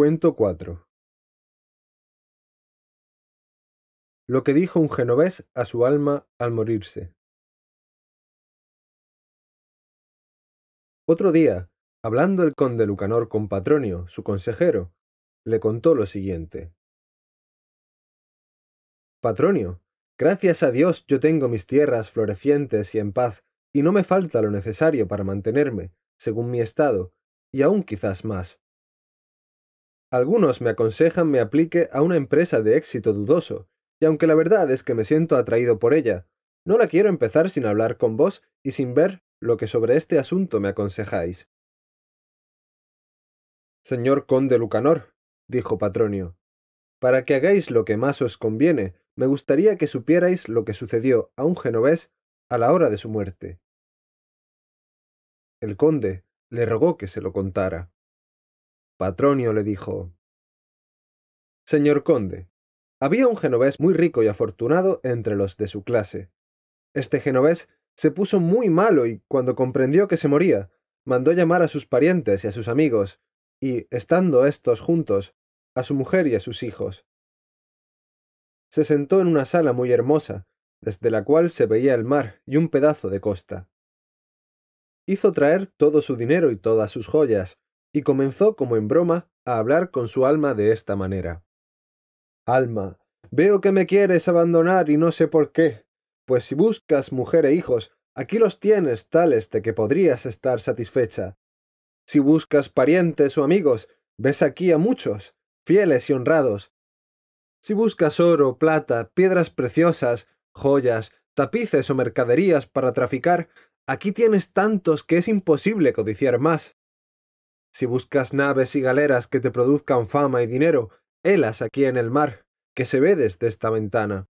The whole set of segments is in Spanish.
Cuento 4 Lo que dijo un genovés a su alma al morirse. Otro día, hablando el conde Lucanor con Patronio, su consejero, le contó lo siguiente. Patronio, gracias a Dios yo tengo mis tierras florecientes y en paz, y no me falta lo necesario para mantenerme, según mi estado, y aún quizás más. Algunos me aconsejan me aplique a una empresa de éxito dudoso, y aunque la verdad es que me siento atraído por ella, no la quiero empezar sin hablar con vos y sin ver lo que sobre este asunto me aconsejáis. Señor conde Lucanor, dijo Patronio, para que hagáis lo que más os conviene, me gustaría que supierais lo que sucedió a un genovés a la hora de su muerte. El conde le rogó que se lo contara. Patronio le dijo Señor conde, había un genovés muy rico y afortunado entre los de su clase. Este genovés se puso muy malo y cuando comprendió que se moría, mandó llamar a sus parientes y a sus amigos, y, estando estos juntos, a su mujer y a sus hijos. Se sentó en una sala muy hermosa, desde la cual se veía el mar y un pedazo de costa. Hizo traer todo su dinero y todas sus joyas, y comenzó como en broma a hablar con su alma de esta manera. Alma, veo que me quieres abandonar y no sé por qué, pues si buscas mujer e hijos, aquí los tienes tales de que podrías estar satisfecha. Si buscas parientes o amigos, ves aquí a muchos, fieles y honrados. Si buscas oro, plata, piedras preciosas, joyas, tapices o mercaderías para traficar, aquí tienes tantos que es imposible codiciar más. Si buscas naves y galeras que te produzcan fama y dinero, helas aquí en el mar, que se ve desde esta ventana.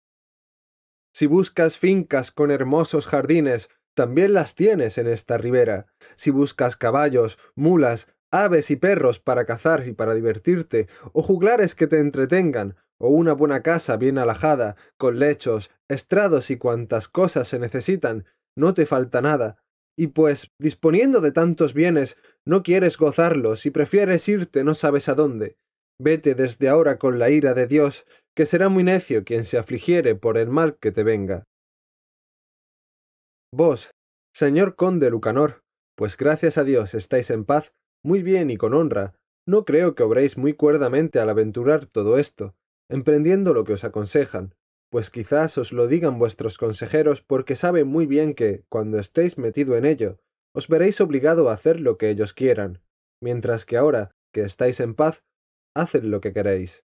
Si buscas fincas con hermosos jardines, también las tienes en esta ribera. Si buscas caballos, mulas, aves y perros para cazar y para divertirte, o juglares que te entretengan, o una buena casa bien alajada, con lechos, estrados y cuantas cosas se necesitan, no te falta nada, y pues, disponiendo de tantos bienes, no quieres gozarlos y prefieres irte no sabes a dónde. Vete desde ahora con la ira de Dios, que será muy necio quien se afligiere por el mal que te venga. Vos, señor conde Lucanor, pues gracias a Dios estáis en paz, muy bien y con honra, no creo que obréis muy cuerdamente al aventurar todo esto, emprendiendo lo que os aconsejan, pues quizás os lo digan vuestros consejeros porque saben muy bien que, cuando estéis metido en ello, os veréis obligado a hacer lo que ellos quieran, mientras que ahora que estáis en paz, haced lo que queréis.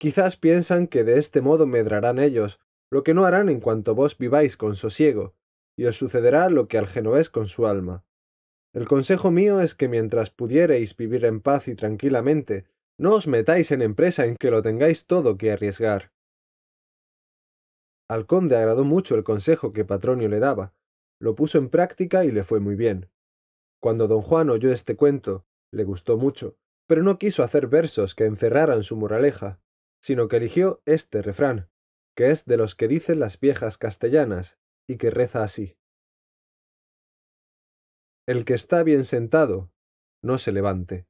Quizás piensan que de este modo medrarán ellos, lo que no harán en cuanto vos viváis con sosiego, y os sucederá lo que al genovés con su alma. El consejo mío es que mientras pudiereis vivir en paz y tranquilamente, no os metáis en empresa en que lo tengáis todo que arriesgar al conde agradó mucho el consejo que Patronio le daba, lo puso en práctica y le fue muy bien. Cuando don Juan oyó este cuento, le gustó mucho, pero no quiso hacer versos que encerraran su moraleja, sino que eligió este refrán, que es de los que dicen las viejas castellanas, y que reza así. El que está bien sentado, no se levante.